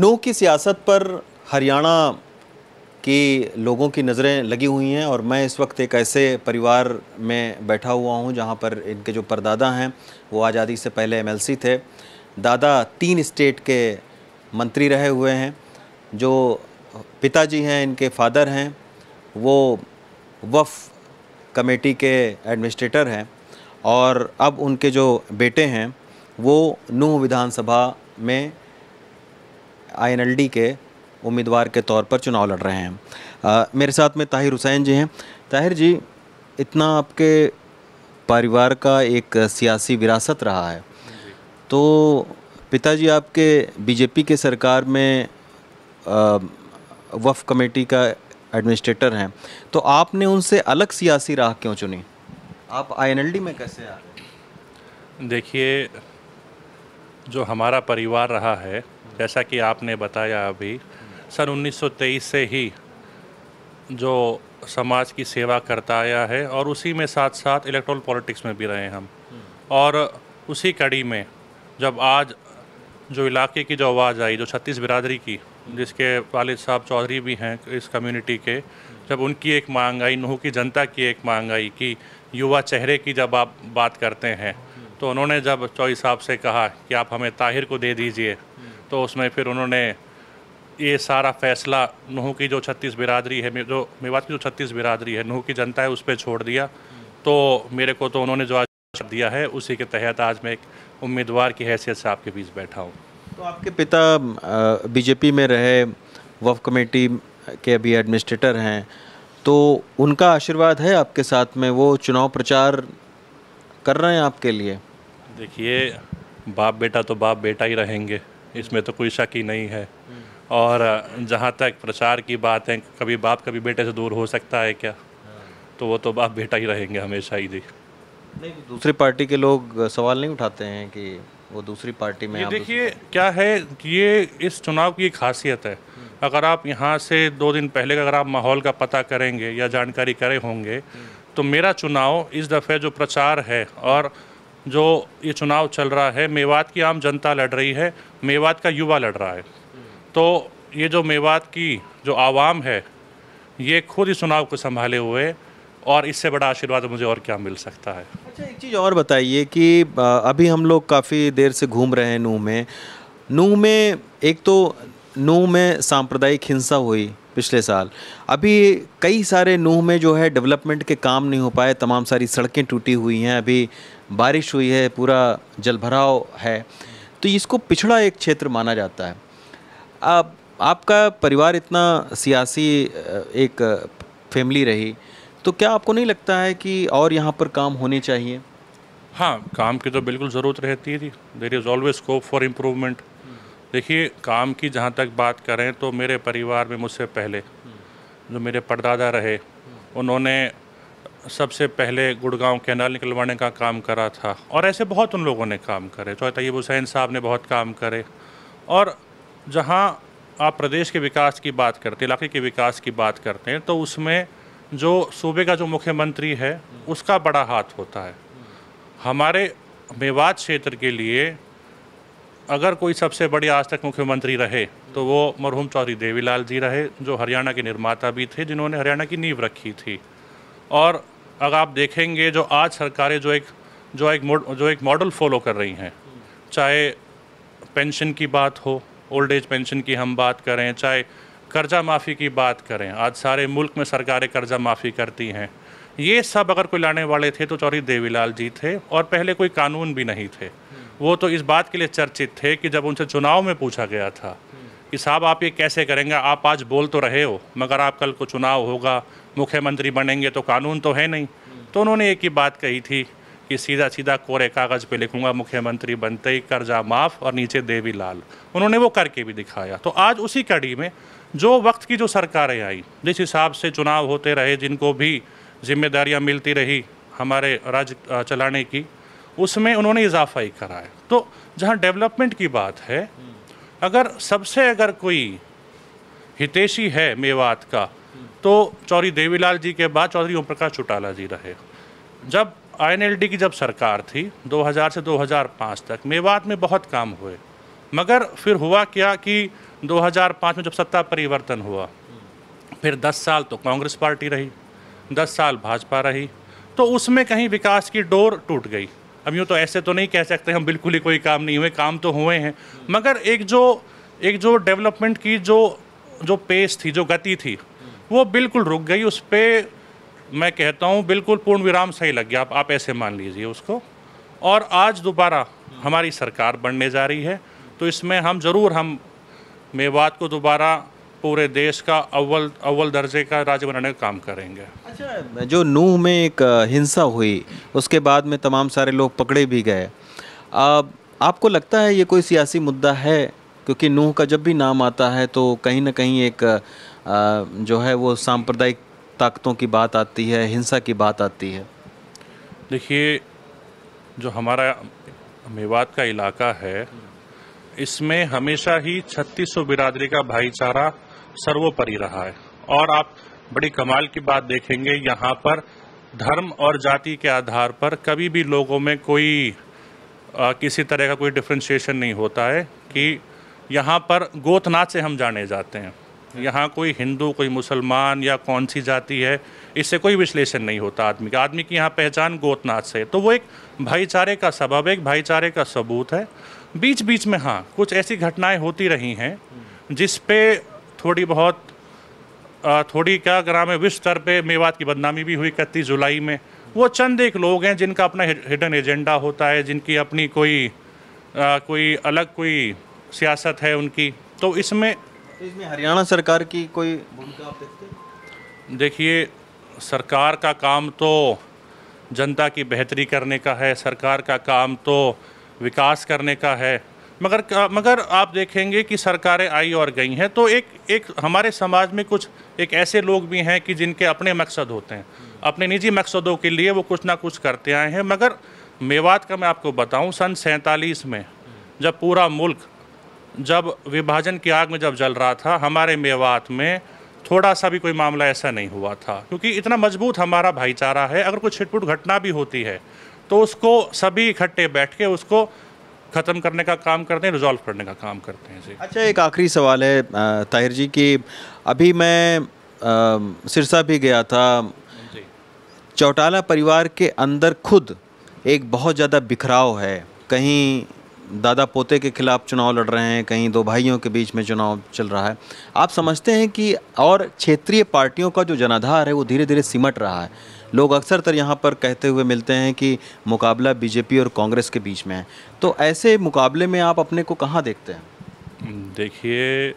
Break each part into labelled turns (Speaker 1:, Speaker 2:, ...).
Speaker 1: no की सियासत पर हरियाणा के लोगों की नज़रें लगी हुई हैं और मैं इस वक्त एक ऐसे परिवार में बैठा हुआ हूं जहां पर इनके जो परदादा हैं वो आज़ादी से पहले एमएलसी थे दादा तीन स्टेट के मंत्री रहे हुए हैं जो पिताजी हैं इनके फादर हैं वो वफ़ कमेटी के एडमिनिस्ट्रेटर हैं और अब उनके जो बेटे हैं वो नूह विधानसभा में आईएनएलडी के उम्मीदवार के तौर पर चुनाव लड़ रहे हैं आ, मेरे साथ में ताहिर हुसैन जी हैं ताहिर जी इतना आपके परिवार का एक सियासी विरासत रहा है तो पिताजी आपके बीजेपी के सरकार में वफ कमेटी का एडमिनिस्ट्रेटर हैं तो आपने उनसे अलग सियासी राह क्यों चुनी
Speaker 2: आप आईएनएलडी में कैसे आ रहे देखिए जो हमारा परिवार रहा है जैसा कि आपने बताया अभी सन 1923 से ही जो समाज की सेवा करता आया है और उसी में साथ साथ इलेक्ट्रल पॉलिटिक्स में भी रहे हम और उसी कड़ी में जब आज जो इलाके की जो आवाज़ आई जो छत्तीस बिरादरी की जिसके वालिद साहब चौधरी भी हैं इस कम्युनिटी के जब उनकी एक मांग आई नूह की जनता की एक मांग आई कि युवा चेहरे की जब आप बात करते हैं तो उन्होंने जब चौई साहब से कहा कि आप हमें ताहिर को दे दीजिए तो उसमें फिर उन्होंने ये सारा फैसला नूह की जो छत्तीस बिरादरी है जो मेवात की जो छत्तीस बिरादरी है नूह की जनता है उस पर छोड़ दिया तो मेरे को तो उन्होंने जो आज दिया है उसी के तहत आज मैं एक उम्मीदवार की हैसियत से आपके बीच बैठा हूँ तो आपके
Speaker 1: पिता बीजेपी में रहे वफ कमेटी के अभी एडमिनिस्ट्रेटर हैं तो उनका आशीर्वाद है आपके साथ में वो चुनाव प्रचार कर रहे हैं आपके लिए
Speaker 2: देखिए बाप बेटा तो बाप बेटा ही रहेंगे इसमें तो कोई शक ही नहीं है और जहाँ तक प्रचार की बात है कभी बाप कभी बेटे से दूर हो सकता है क्या तो वो तो बाप बेटा ही रहेंगे हमेशा ही जी नहीं
Speaker 1: दूसरी पार्टी के लोग सवाल नहीं उठाते हैं कि वो दूसरी पार्टी में देखिए
Speaker 2: क्या है ये इस चुनाव की खासियत है अगर आप यहाँ से दो दिन पहले अगर आप माहौल का पता करेंगे या जानकारी करे होंगे तो मेरा चुनाव इस दफ़े जो प्रचार है और जो ये चुनाव चल रहा है मेवात की आम जनता लड़ रही है मेवात का युवा लड़ रहा है तो ये जो मेवात की जो आवाम है ये खुद ही चुनाव को संभाले हुए और इससे बड़ा आशीर्वाद मुझे और क्या मिल सकता है अच्छा
Speaker 1: एक चीज़ और बताइए कि अभी हम लोग काफ़ी देर से घूम रहे हैं नूह में नूह में एक तो नूह में सांप्रदायिक हिंसा हुई पिछले साल अभी कई सारे नूह में जो है डेवलपमेंट के काम नहीं हो पाए तमाम सारी सड़कें टूटी हुई हैं अभी बारिश हुई है पूरा जलभराव है तो इसको पिछड़ा एक क्षेत्र माना जाता है अब आपका परिवार इतना सियासी एक फैमिली रही तो क्या आपको नहीं लगता है कि और यहाँ पर काम होने चाहिए
Speaker 2: हाँ काम की तो बिल्कुल ज़रूरत रहती थी there is always scope for improvement देखिए काम की जहाँ तक बात करें तो मेरे परिवार में मुझसे पहले जो मेरे परदादा रहे उन्होंने सबसे पहले गुड़गांव कैनाल निकलवाने का काम करा था और ऐसे बहुत उन लोगों ने काम करे चौहे तैयब हुसैन साहब ने बहुत काम करे और जहाँ आप प्रदेश के विकास की बात करते इलाके के विकास की बात करते हैं तो उसमें जो सूबे का जो मुख्यमंत्री है उसका बड़ा हाथ होता है हमारे मेवात क्षेत्र के लिए अगर कोई सबसे बड़े आज तक मुख्यमंत्री रहे तो वो मरहूम चौधरी देवीलाल जी रहे जो हरियाणा के निर्माता भी थे जिन्होंने हरियाणा की नींव रखी थी और अगर आप देखेंगे जो आज सरकारें जो एक जो एक जो एक मॉडल फॉलो कर रही हैं चाहे पेंशन की बात हो ओल्ड एज पेंशन की हम बात करें चाहे कर्जा माफ़ी की बात करें आज सारे मुल्क में सरकारें कर्जा माफ़ी करती हैं ये सब अगर कोई लाने वाले थे तो चौधरी देवीलाल जी थे और पहले कोई कानून भी नहीं थे वो तो इस बात के लिए चर्चित थे कि जब उनसे चुनाव में पूछा गया था कि साहब आप ये कैसे करेंगे आप आज बोल तो रहे हो मगर आप कल को चुनाव होगा मुख्यमंत्री बनेंगे तो कानून तो है नहीं तो उन्होंने एक ही बात कही थी कि सीधा सीधा कोरे कागज़ पे लिखूंगा मुख्यमंत्री बनते ही कर्जा माफ़ और नीचे देवी लाल उन्होंने वो करके भी दिखाया तो आज उसी कड़ी में जो वक्त की जो सरकारें आई जिस हिसाब से चुनाव होते रहे जिनको भी जिम्मेदारियाँ मिलती रही हमारे राज्य चलाने की उसमें उन्होंने इजाफा ही करा है तो जहाँ डेवलपमेंट की बात है अगर सबसे अगर कोई हितेशी है मेवात का तो चौधरी देवीलाल जी के बाद चौधरी ओम प्रकाश चौटाला जी रहे जब आईएनएलडी की जब सरकार थी 2000 से 2005 तक मेवात में बहुत काम हुए मगर फिर हुआ क्या कि 2005 में जब सत्ता परिवर्तन हुआ फिर 10 साल तो कांग्रेस पार्टी रही 10 साल भाजपा रही तो उसमें कहीं विकास की डोर टूट गई अब यूँ तो ऐसे तो नहीं कह सकते हम बिल्कुल ही कोई काम नहीं हुए काम तो हुए हैं मगर एक जो एक जो डेवलपमेंट की जो जो पेस थी जो गति थी वो बिल्कुल रुक गई उस पर मैं कहता हूँ बिल्कुल पूर्ण विराम सही लग गया आप, आप ऐसे मान लीजिए उसको और आज दोबारा हमारी सरकार बनने जा रही है तो इसमें हम ज़रूर हम मेवात को दोबारा पूरे देश का अव्वल अव्वल दर्जे का राज्य बनाने का काम करेंगे
Speaker 1: अच्छा जो नूह में एक हिंसा हुई उसके बाद में तमाम सारे लोग पकड़े भी गए आप, आपको लगता है ये कोई सियासी मुद्दा है क्योंकि नूह का जब भी नाम आता है तो कहीं ना कहीं एक आ, जो है वो सांप्रदायिक ताकतों की बात आती है हिंसा की बात आती है
Speaker 2: देखिए जो हमारा मेवात का इलाका है इसमें हमेशा ही छत्तीसों बिरादरी का भाईचारा सर्वोपरि रहा है और आप बड़ी कमाल की बात देखेंगे यहाँ पर धर्म और जाति के आधार पर कभी भी लोगों में कोई आ, किसी तरह का कोई डिफ्रेंशिएशन नहीं होता है कि यहाँ पर गोतनाथ से हम जाने जाते हैं यहाँ कोई हिंदू कोई मुसलमान या कौन सी जाति है इससे कोई विश्लेषण नहीं होता आदमी का आदमी की यहाँ पहचान गोतनाथ से तो वो एक भाईचारे का सबब एक भाईचारे का सबूत है बीच बीच में हाँ कुछ ऐसी घटनाएं होती रही हैं जिस पे थोड़ी बहुत थोड़ी क्या ग्राम विश्व स्तर पर मेवात की बदनामी भी हुई इकतीस जुलाई में वो चंद एक लोग हैं जिनका अपना हिडन एजेंडा होता है जिनकी अपनी कोई आ, कोई अलग कोई सियासत है उनकी तो इसमें
Speaker 1: तो इसमें हरियाणा सरकार की कोई भूमिका आप देखते
Speaker 2: देखिए सरकार का काम तो जनता की बेहतरी करने का है सरकार का काम तो विकास करने का है मगर मगर आप देखेंगे कि सरकारें आई और गई हैं तो एक एक हमारे समाज में कुछ एक ऐसे लोग भी हैं कि जिनके अपने मकसद होते हैं अपने निजी मकसदों के लिए वो कुछ ना कुछ करते आए हैं मगर मेवात का मैं आपको बताऊं सन सैंतालीस में जब पूरा मुल्क जब विभाजन की आग में जब जल रहा था हमारे मेवात में थोड़ा सा भी कोई मामला ऐसा नहीं हुआ था क्योंकि इतना मजबूत हमारा भाईचारा है अगर कोई छिटपुट घटना भी होती है तो उसको सभी इकट्ठे बैठ के उसको ख़त्म करने का काम करते हैं रिजॉल्व करने का काम करते हैं जी
Speaker 1: अच्छा एक आखिरी सवाल है ताहिर जी कि अभी मैं आ, सिरसा भी गया था चौटाला परिवार के अंदर खुद एक बहुत ज़्यादा बिखराव है कहीं दादा पोते के खिलाफ चुनाव लड़ रहे हैं कहीं दो भाइयों के बीच में चुनाव चल रहा है आप समझते हैं कि और क्षेत्रीय पार्टियों का जो जनाधार है वो धीरे धीरे सिमट रहा है लोग अक्सर तर यहाँ पर कहते हुए मिलते हैं कि मुकाबला बीजेपी और कांग्रेस के बीच में है तो ऐसे मुकाबले में आप अपने को कहाँ देखते हैं
Speaker 2: देखिए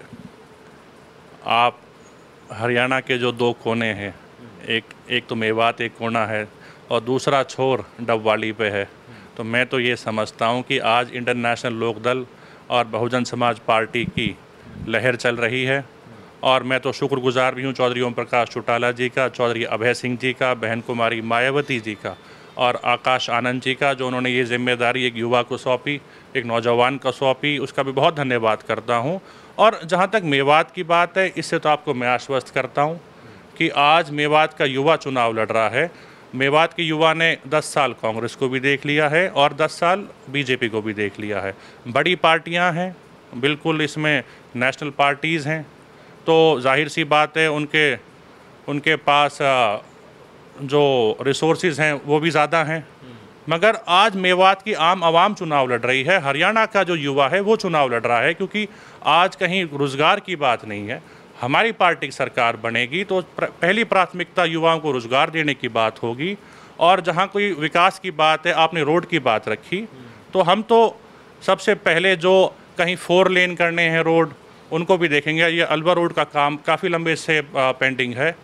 Speaker 2: आप हरियाणा के जो दो कोने हैं एक एक तो मेवात एक कोना है और दूसरा छोर डबवाली पे है तो मैं तो ये समझता हूँ कि आज इंटरनेशनल लोकदल और बहुजन समाज पार्टी की लहर चल रही है और मैं तो शुक्रगुजार भी हूँ चौधरी ओम प्रकाश चौटाला जी का चौधरी अभय सिंह जी का बहन कुमारी मायावती जी का और आकाश आनंद जी का जो उन्होंने ये जिम्मेदारी एक युवा को सौंपी एक नौजवान को सौंपी उसका भी बहुत धन्यवाद करता हूँ और जहाँ तक मेवात की बात है इससे तो आपको मैं आश्वस्त करता हूँ कि आज मेवात का युवा चुनाव लड़ रहा है मेवात के युवा ने 10 साल कांग्रेस को भी देख लिया है और 10 साल बीजेपी को भी देख लिया है बड़ी पार्टियां हैं बिल्कुल इसमें नेशनल पार्टीज़ हैं तो जाहिर सी बात है उनके उनके पास जो रिसोर्स हैं वो भी ज़्यादा हैं मगर आज मेवात की आम आवाम चुनाव लड़ रही है हरियाणा का जो युवा है वो चुनाव लड़ रहा है क्योंकि आज कहीं रोज़गार की बात नहीं है हमारी पार्टी की सरकार बनेगी तो पहली प्राथमिकता युवाओं को रोज़गार देने की बात होगी और जहाँ कोई विकास की बात है आपने रोड की बात रखी तो हम तो सबसे पहले जो कहीं फोर लेन करने हैं रोड उनको भी देखेंगे ये अलवर रोड का काम काफ़ी लंबे से पेंडिंग है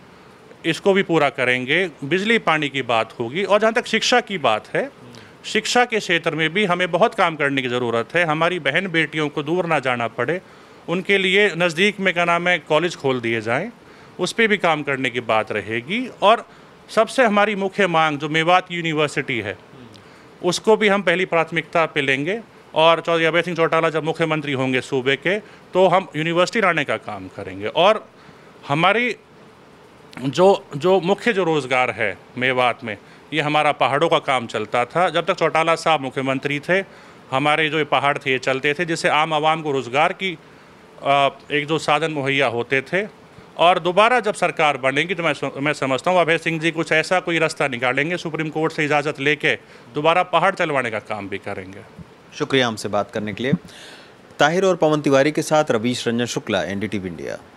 Speaker 2: इसको भी पूरा करेंगे बिजली पानी की बात होगी और जहाँ तक शिक्षा की बात है शिक्षा के क्षेत्र में भी हमें बहुत काम करने की ज़रूरत है हमारी बहन बेटियों को दूर ना जाना पड़े उनके लिए नज़दीक में क्या नाम है कॉलेज खोल दिए जाएँ उस पर भी काम करने की बात रहेगी और सबसे हमारी मुख्य मांग जो मेवात यूनिवर्सिटी है उसको भी हम पहली प्राथमिकता पे लेंगे और चौधरी अभय सिंह चौटाला जब मुख्यमंत्री होंगे सूबे के तो हम यूनिवर्सिटी लाने का काम करेंगे और हमारी जो जो मुख्य जो रोज़गार है मेवात में ये हमारा पहाड़ों का काम चलता था जब तक चौटाला साहब मुख्यमंत्री थे हमारे जो ये पहाड़ थे ये चलते थे जिससे आम आवाम को रोज़गार की एक दो साधन मुहैया होते थे और दोबारा जब सरकार बनेगी तो मैं मैं समझता हूँ अभय सिंह जी कुछ ऐसा कोई रास्ता निकालेंगे सुप्रीम कोर्ट से इजाज़त लेके दोबारा पहाड़ चलवाने का काम भी करेंगे शुक्रिया
Speaker 1: हमसे बात करने के लिए ताहिर और पवन तिवारी के साथ रवीश रंजन शुक्ला एनडीटीवी इंडिया